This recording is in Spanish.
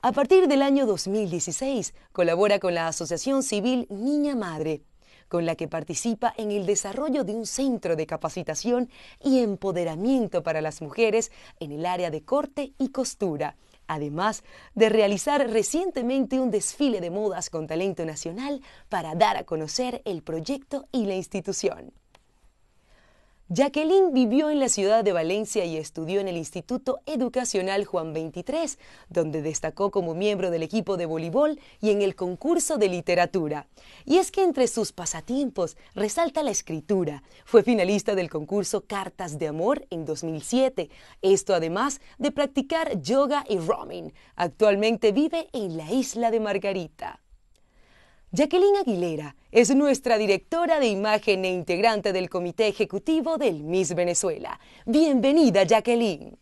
A partir del año 2016, colabora con la Asociación Civil Niña Madre, con la que participa en el desarrollo de un centro de capacitación y empoderamiento para las mujeres en el área de corte y costura, además de realizar recientemente un desfile de modas con talento nacional para dar a conocer el proyecto y la institución. Jacqueline vivió en la ciudad de Valencia y estudió en el Instituto Educacional Juan 23, donde destacó como miembro del equipo de voleibol y en el concurso de literatura. Y es que entre sus pasatiempos resalta la escritura. Fue finalista del concurso Cartas de Amor en 2007, esto además de practicar yoga y roaming. Actualmente vive en la isla de Margarita. Jacqueline Aguilera es nuestra directora de imagen e integrante del Comité Ejecutivo del Miss Venezuela. Bienvenida, Jacqueline.